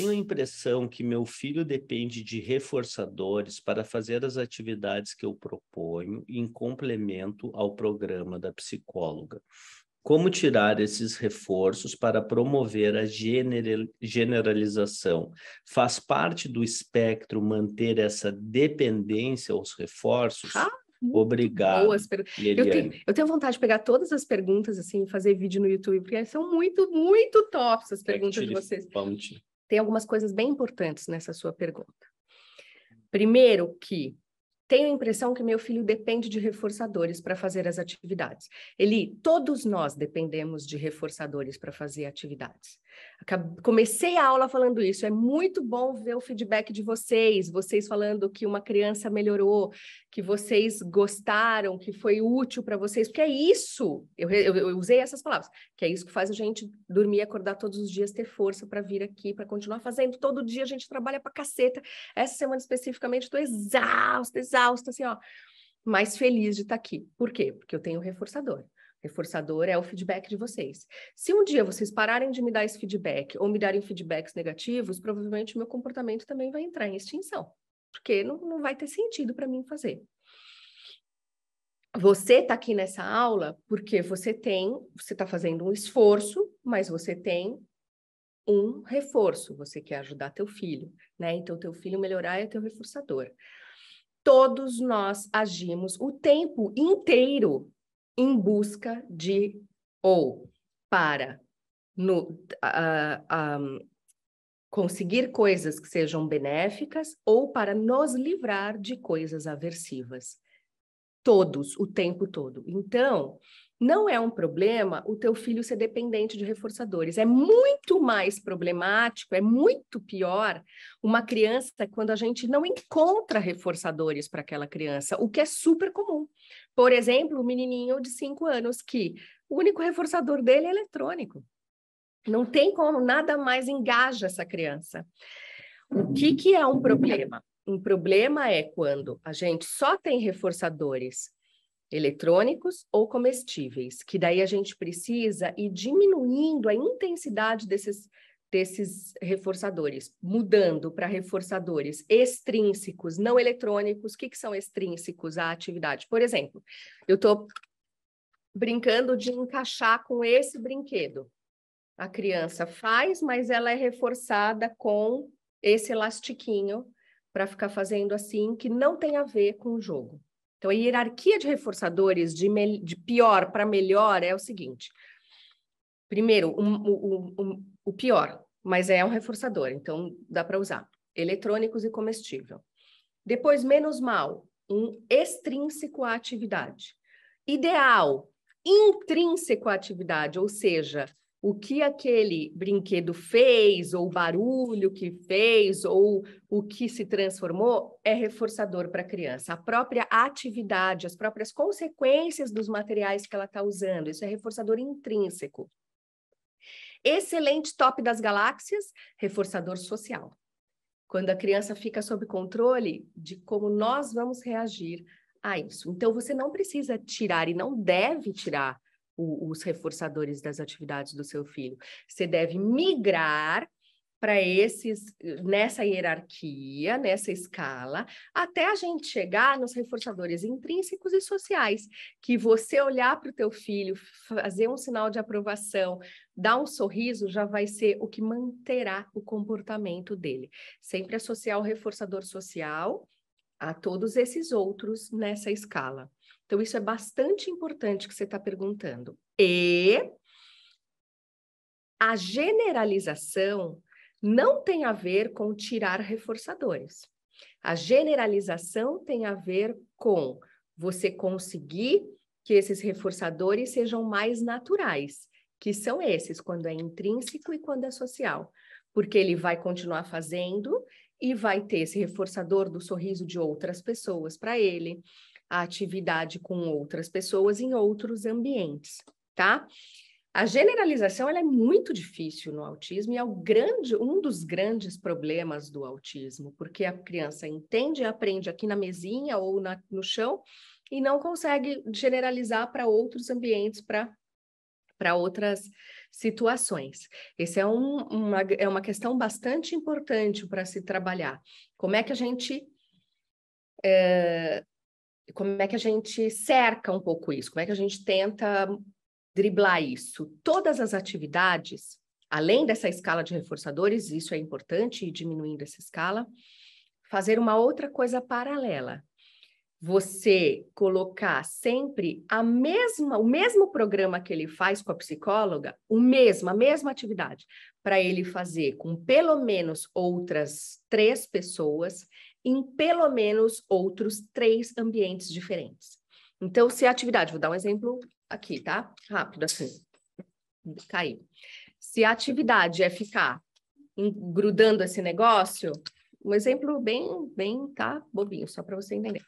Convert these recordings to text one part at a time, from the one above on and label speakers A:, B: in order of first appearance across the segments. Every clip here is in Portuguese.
A: tenho a impressão que meu filho depende de reforçadores para fazer as atividades que eu proponho em complemento ao programa da psicóloga. Como tirar esses reforços para promover a generalização? Faz parte do espectro manter essa dependência aos reforços? Ah, Obrigado. Boas per... eu, tenho,
B: eu tenho vontade de pegar todas as perguntas assim e fazer vídeo no YouTube, porque são muito, muito tops as perguntas é de vocês. Fonte tem algumas coisas bem importantes nessa sua pergunta. Primeiro que tenho a impressão que meu filho depende de reforçadores para fazer as atividades. Eli, todos nós dependemos de reforçadores para fazer atividades. Comecei a aula falando isso. É muito bom ver o feedback de vocês, vocês falando que uma criança melhorou, que vocês gostaram, que foi útil para vocês, porque é isso. Eu, eu, eu, usei essas palavras, que é isso que faz a gente dormir, acordar todos os dias, ter força para vir aqui, para continuar fazendo. Todo dia a gente trabalha para caceta. Essa semana especificamente estou exausta, exausta exausta, assim, ó, mas feliz de estar tá aqui. Por quê? Porque eu tenho reforçador. Reforçador é o feedback de vocês. Se um dia vocês pararem de me dar esse feedback ou me darem feedbacks negativos, provavelmente o meu comportamento também vai entrar em extinção, porque não, não vai ter sentido para mim fazer. Você está aqui nessa aula porque você tem, você está fazendo um esforço, mas você tem um reforço. Você quer ajudar teu filho, né? Então teu filho melhorar é teu reforçador todos nós agimos o tempo inteiro em busca de ou para no, uh, um, conseguir coisas que sejam benéficas ou para nos livrar de coisas aversivas. Todos, o tempo todo. Então, não é um problema o teu filho ser dependente de reforçadores. É muito mais problemático, é muito pior uma criança quando a gente não encontra reforçadores para aquela criança, o que é super comum. Por exemplo, o um menininho de 5 anos que o único reforçador dele é eletrônico. Não tem como nada mais engaja essa criança. O que, que é um problema? Um problema é quando a gente só tem reforçadores eletrônicos ou comestíveis, que daí a gente precisa ir diminuindo a intensidade desses, desses reforçadores, mudando para reforçadores extrínsecos, não eletrônicos. O que, que são extrínsecos à atividade? Por exemplo, eu estou brincando de encaixar com esse brinquedo. A criança faz, mas ela é reforçada com esse elastiquinho para ficar fazendo assim, que não tem a ver com o jogo. Então, a hierarquia de reforçadores de, me... de pior para melhor é o seguinte: primeiro, um, um, um, o pior, mas é um reforçador, então dá para usar. Eletrônicos e comestível. Depois, menos mal, um extrínseco à atividade. Ideal, intrínseco à atividade, ou seja, o que aquele brinquedo fez, ou o barulho que fez, ou o que se transformou, é reforçador para a criança. A própria atividade, as próprias consequências dos materiais que ela está usando, isso é reforçador intrínseco. Excelente top das galáxias, reforçador social. Quando a criança fica sob controle de como nós vamos reagir a isso. Então, você não precisa tirar e não deve tirar o, os reforçadores das atividades do seu filho. Você deve migrar para esses nessa hierarquia, nessa escala, até a gente chegar nos reforçadores intrínsecos e sociais, que você olhar para o teu filho, fazer um sinal de aprovação, dar um sorriso já vai ser o que manterá o comportamento dele. Sempre associar o reforçador social a todos esses outros nessa escala. Então, isso é bastante importante que você está perguntando. E a generalização não tem a ver com tirar reforçadores. A generalização tem a ver com você conseguir que esses reforçadores sejam mais naturais, que são esses, quando é intrínseco e quando é social, porque ele vai continuar fazendo e vai ter esse reforçador do sorriso de outras pessoas para ele, a atividade com outras pessoas em outros ambientes, tá? A generalização é muito difícil no autismo e é grande, um dos grandes problemas do autismo, porque a criança entende e aprende aqui na mesinha ou na, no chão e não consegue generalizar para outros ambientes, para outras situações. Essa é, um, uma, é uma questão bastante importante para se trabalhar. Como é que a gente é, como é que a gente cerca um pouco isso? Como é que a gente tenta driblar isso? Todas as atividades, além dessa escala de reforçadores, isso é importante, e diminuindo essa escala, fazer uma outra coisa paralela. Você colocar sempre a mesma, o mesmo programa que ele faz com a psicóloga, o mesmo, a mesma atividade, para ele fazer com pelo menos outras três pessoas em pelo menos outros três ambientes diferentes. Então, se a atividade, vou dar um exemplo aqui, tá? Rápido assim. Caiu. Se a atividade é ficar grudando esse negócio, um exemplo bem, bem, tá? Bobinho, só para você entender.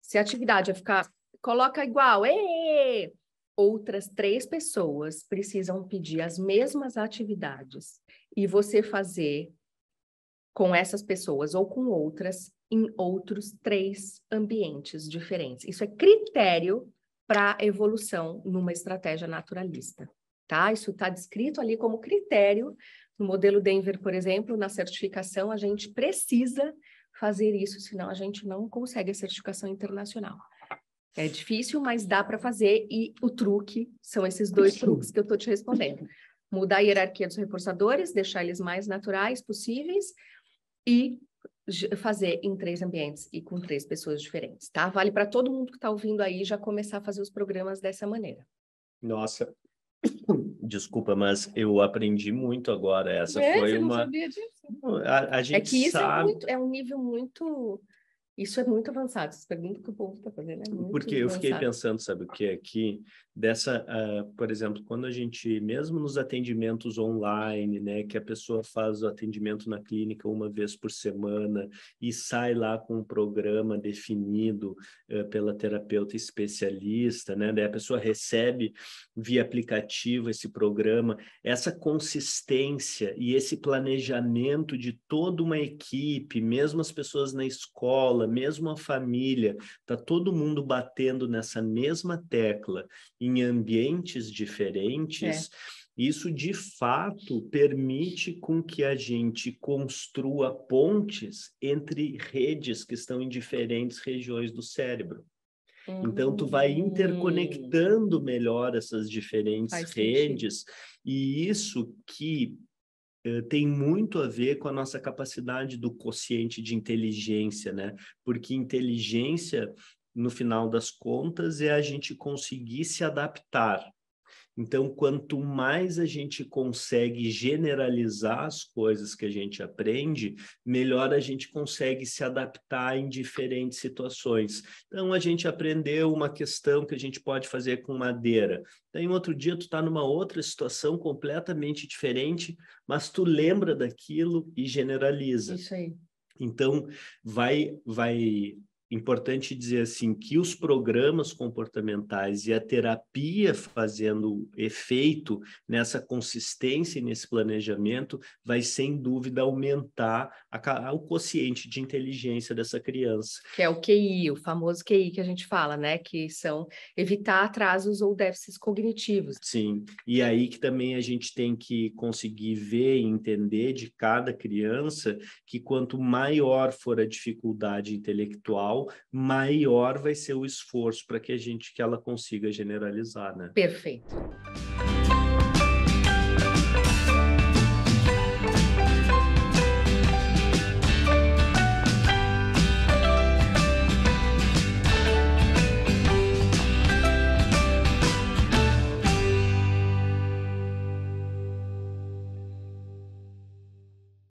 B: Se a atividade é ficar, coloca igual, ê! Outras três pessoas precisam pedir as mesmas atividades e você fazer com essas pessoas ou com outras em outros três ambientes diferentes. Isso é critério para evolução numa estratégia naturalista, tá? Isso está descrito ali como critério no modelo Denver, por exemplo, na certificação a gente precisa fazer isso, senão a gente não consegue a certificação internacional. É difícil, mas dá para fazer e o truque são esses dois truques que eu estou te respondendo. Mudar a hierarquia dos reforçadores, deixar eles mais naturais possíveis, e fazer em três ambientes e com três pessoas diferentes, tá? Vale para todo mundo que está ouvindo aí já começar a fazer os programas dessa maneira.
A: Nossa, Desculpa, mas eu aprendi muito agora. Essa é, foi uma.
B: A, a, é gente é que isso é sabe... é, muito, é, um nível muito. Isso é muito avançado. Essa pergunta que o povo está fazendo é muito Porque eu fiquei pensando,
A: sabe o que é aqui? dessa, uh, por exemplo, quando a gente, mesmo nos atendimentos online, né, que a pessoa faz o atendimento na clínica uma vez por semana e sai lá com um programa definido uh, pela terapeuta especialista, né, daí a pessoa recebe via aplicativo esse programa, essa consistência e esse planejamento de toda uma equipe, mesmo as pessoas na escola, mesmo a família, tá todo mundo batendo nessa mesma tecla em ambientes diferentes. É. Isso de fato permite com que a gente construa pontes entre redes que estão em diferentes regiões do cérebro. Então tu vai uhum. interconectando melhor essas diferentes Faz redes sentido. e isso que eh, tem muito a ver com a nossa capacidade do quociente de inteligência, né? Porque inteligência no final das contas, é a gente conseguir se adaptar. Então, quanto mais a gente consegue generalizar as coisas que a gente aprende, melhor a gente consegue se adaptar em diferentes situações. Então, a gente aprendeu uma questão que a gente pode fazer com madeira. Daí, outro dia, tu está numa outra situação completamente diferente, mas tu lembra daquilo e generaliza. Isso aí. Então, vai, vai importante dizer assim que os programas comportamentais e a terapia fazendo efeito nessa consistência e nesse planejamento vai sem dúvida aumentar a, a, o quociente de inteligência dessa criança.
B: Que é o QI, o famoso QI que a gente fala, né? Que são evitar atrasos ou déficits cognitivos.
A: Sim, e aí que também a gente tem que conseguir ver e entender de cada criança que quanto maior for a dificuldade intelectual maior vai ser o esforço para que a gente que ela consiga generalizar, né?
B: Perfeito.